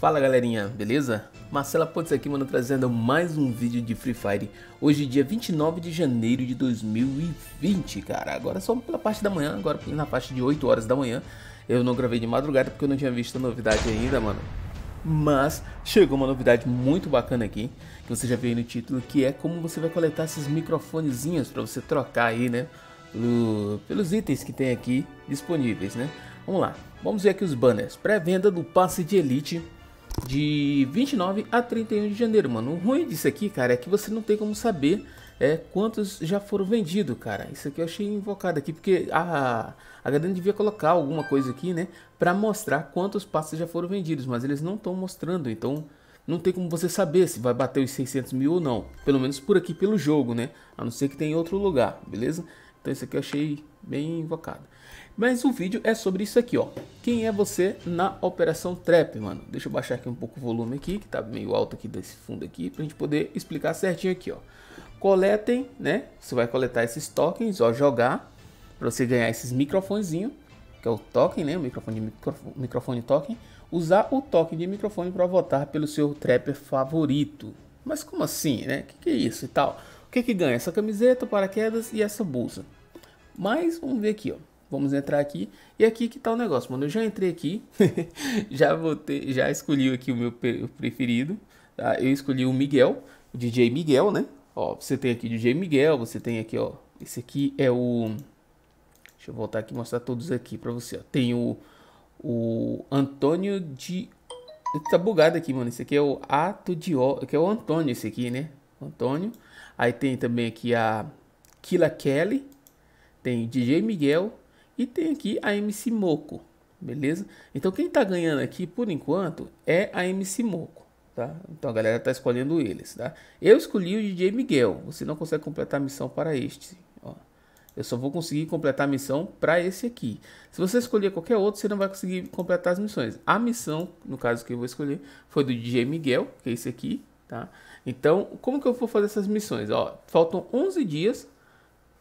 Fala galerinha, beleza? Marcela Pontes aqui, mano, trazendo mais um vídeo de Free Fire. Hoje, dia 29 de janeiro de 2020, cara. Agora só pela parte da manhã, agora na parte de 8 horas da manhã. Eu não gravei de madrugada porque eu não tinha visto a novidade ainda, mano. Mas chegou uma novidade muito bacana aqui, que você já viu aí no título, que é como você vai coletar esses microfonezinhos para você trocar aí, né? Pelo, pelos itens que tem aqui disponíveis, né? Vamos lá, vamos ver aqui os banners. Pré-venda do passe de elite de 29 a 31 de janeiro, mano. O ruim disso aqui, cara, é que você não tem como saber é, quantos já foram vendidos, cara. Isso aqui eu achei invocado aqui, porque a, a devia colocar alguma coisa aqui, né? Pra mostrar quantos passes já foram vendidos, mas eles não estão mostrando, então não tem como você saber se vai bater os 600 mil ou não. Pelo menos por aqui, pelo jogo, né? A não ser que tenha em outro lugar, beleza? Então isso aqui eu achei bem invocado. Mas o vídeo é sobre isso aqui, ó. Quem é você na Operação Trap, mano? Deixa eu baixar aqui um pouco o volume aqui, que tá meio alto aqui desse fundo aqui, pra gente poder explicar certinho aqui, ó. Coletem, né? Você vai coletar esses tokens, ó, jogar, pra você ganhar esses microfonezinhos, que é o token, né? O microfone, microfone, microfone token. Usar o token de microfone para votar pelo seu trapper favorito. Mas como assim, né? Que que é isso e tal? O que que ganha? Essa camiseta, paraquedas e essa blusa. Mas vamos ver aqui, ó. Vamos entrar aqui. E aqui que tá o negócio, mano. Eu já entrei aqui. já ter já escolhi aqui o meu preferido. Tá? Eu escolhi o Miguel, o DJ Miguel, né? Ó, você tem aqui o DJ Miguel, você tem aqui, ó. Esse aqui é o... Deixa eu voltar aqui e mostrar todos aqui pra você, ó. Tem o, o Antônio de... Tá bugado aqui, mano. Esse aqui é o Ato de... O... Que é o Antônio esse aqui, né? Antônio. Aí tem também aqui a Kila Kelly tem DJ Miguel e tem aqui a MC Moco, beleza? Então quem está ganhando aqui por enquanto é a MC Moco, tá? Então a galera está escolhendo eles, tá? Eu escolhi o DJ Miguel, você não consegue completar a missão para este, ó. Eu só vou conseguir completar a missão para esse aqui. Se você escolher qualquer outro, você não vai conseguir completar as missões. A missão, no caso que eu vou escolher, foi do DJ Miguel, que é esse aqui, tá? Então, como que eu vou fazer essas missões? Ó, faltam 11 dias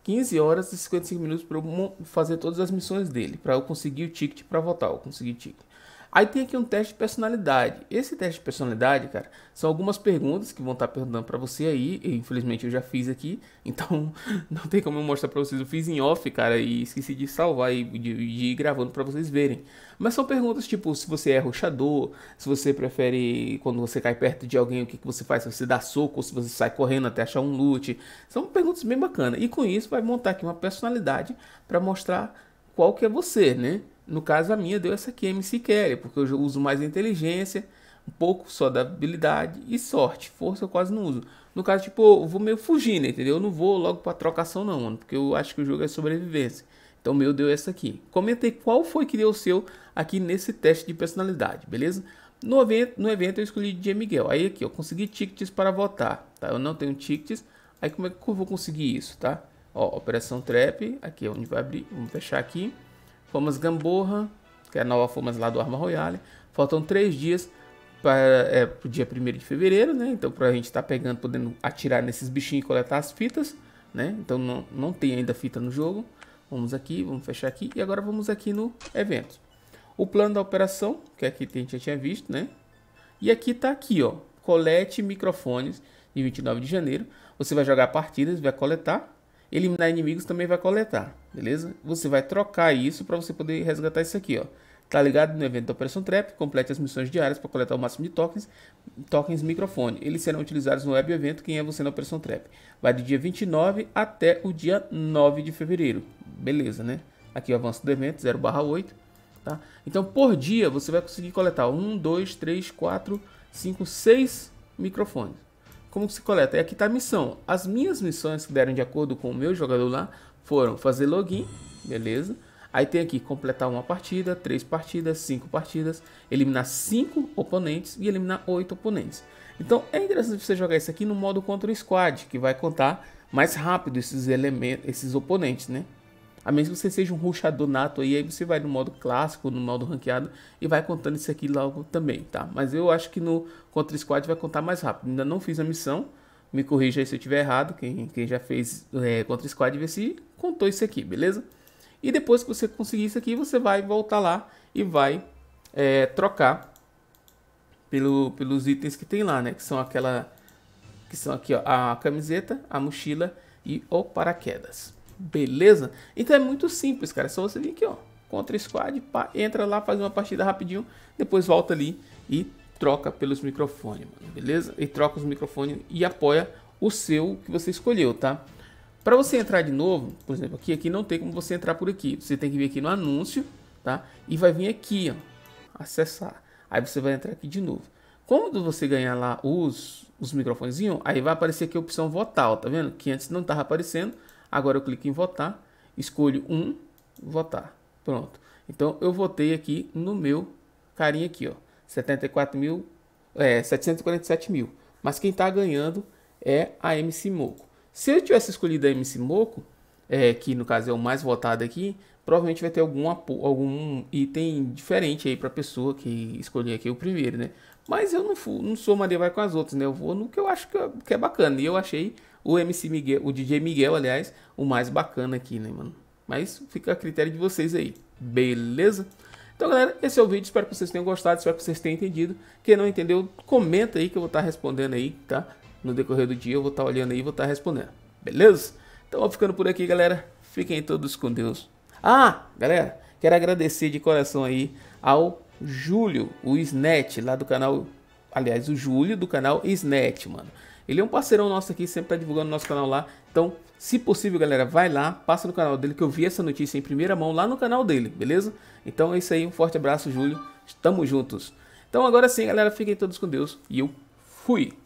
15 horas e 55 minutos para eu fazer todas as missões dele, para eu conseguir o ticket para votar, eu consegui o ticket. Aí tem aqui um teste de personalidade. Esse teste de personalidade, cara, são algumas perguntas que vão estar tá perguntando para você aí. infelizmente eu já fiz aqui, então não tem como eu mostrar para vocês. Eu fiz em off, cara, e esqueci de salvar e de, de ir gravando para vocês verem. Mas são perguntas tipo se você é rochador, se você prefere quando você cai perto de alguém, o que, que você faz, se você dá soco ou se você sai correndo até achar um loot. São perguntas bem bacanas. E com isso vai montar aqui uma personalidade para mostrar qual que é você, né? No caso, a minha deu essa aqui, MC Kelly, porque eu uso mais inteligência, um pouco só da habilidade e sorte. Força eu quase não uso. No caso, tipo, eu vou meio fugindo, entendeu? Eu não vou logo pra trocação, não, mano, porque eu acho que o jogo é sobrevivência. Então, meu deu essa aqui. Comentei qual foi que deu o seu aqui nesse teste de personalidade, beleza? No evento, no evento eu escolhi DJ Miguel. Aí aqui, eu consegui tickets para votar, tá? Eu não tenho tickets. Aí como é que eu vou conseguir isso, tá? Ó, Operação Trap, aqui é onde vai abrir, vamos fechar aqui. Fomas Gamborra, que é a nova Fomas lá do Arma Royale. Faltam três dias para é, o dia 1 de fevereiro, né? Então, para a gente estar tá pegando, podendo atirar nesses bichinhos e coletar as fitas, né? Então, não, não tem ainda fita no jogo. Vamos aqui, vamos fechar aqui. E agora vamos aqui no evento. O plano da operação, que é aqui a gente já tinha visto, né? E aqui tá aqui, ó. Colete microfones de 29 de janeiro. Você vai jogar partidas, vai coletar eliminar inimigos também vai coletar, beleza? Você vai trocar isso para você poder resgatar isso aqui, ó. Tá ligado no evento da Operação Trap, complete as missões diárias para coletar o máximo de tokens, tokens microfone. Eles serão utilizados no web evento Quem é Você na Operação Trap. Vai do dia 29 até o dia 9 de fevereiro, beleza, né? Aqui o avanço do evento, 0 8, tá? Então, por dia, você vai conseguir coletar 1, 2, 3, 4, 5, 6 microfones. Como se coleta? E é aqui está a missão. As minhas missões que deram de acordo com o meu jogador lá foram fazer login, beleza. Aí tem aqui completar uma partida, três partidas, cinco partidas, eliminar cinco oponentes e eliminar oito oponentes. Então é interessante você jogar isso aqui no modo contra o squad, que vai contar mais rápido esses elementos, esses oponentes, né? A menos que você seja um ruxador nato aí, aí você vai no modo clássico, no modo ranqueado e vai contando isso aqui logo também, tá? Mas eu acho que no Contra Squad vai contar mais rápido. Ainda não fiz a missão, me corrija aí se eu tiver errado, quem, quem já fez é, Contra Squad, vê se contou isso aqui, beleza? E depois que você conseguir isso aqui, você vai voltar lá e vai é, trocar pelo, pelos itens que tem lá, né? Que são aquela... Que são aqui, ó, a camiseta, a mochila e o paraquedas. Beleza? Então é muito simples, cara. É só você vir aqui, ó. Contra squad, pá, entra lá, faz uma partida rapidinho, depois volta ali e troca pelos microfones, mano, beleza? E troca os microfones e apoia o seu que você escolheu, tá? Para você entrar de novo, por exemplo, aqui, aqui não tem como você entrar por aqui. Você tem que vir aqui no anúncio, tá? E vai vir aqui, ó, acessar. Aí você vai entrar aqui de novo. Quando você ganhar lá os, os microfonezinhos, aí vai aparecer aqui a opção votar, ó, tá vendo? Que antes não tava aparecendo, Agora eu clico em votar, escolho um, votar. Pronto. Então eu votei aqui no meu carinha aqui, ó, 74 mil, é, 747 mil. Mas quem está ganhando é a MC Moco. Se eu tivesse escolhido a MC Moco, é, que no caso é o mais votado aqui, provavelmente vai ter algum, algum item diferente aí para a pessoa que escolher aqui o primeiro, né? Mas eu não, fui, não sou Maria vai com as outras, né? Eu vou no que eu acho que é, que é bacana. E eu achei o MC Miguel, o DJ Miguel, aliás, o mais bacana aqui, né, mano? Mas fica a critério de vocês aí, beleza? Então, galera, esse é o vídeo. Espero que vocês tenham gostado, espero que vocês tenham entendido. Quem não entendeu, comenta aí que eu vou estar tá respondendo aí, tá? No decorrer do dia eu vou estar tá olhando aí e vou estar tá respondendo, beleza? Então, vou ficando por aqui, galera. Fiquem todos com Deus. Ah, galera, quero agradecer de coração aí ao Júlio, o Snet, lá do canal. Aliás, o Júlio do canal Snet, mano. Ele é um parceirão nosso aqui, sempre tá divulgando nosso canal lá. Então, se possível, galera, vai lá, passa no canal dele, que eu vi essa notícia em primeira mão lá no canal dele, beleza? Então é isso aí, um forte abraço, Júlio. Estamos juntos. Então agora sim, galera, fiquem todos com Deus e eu fui!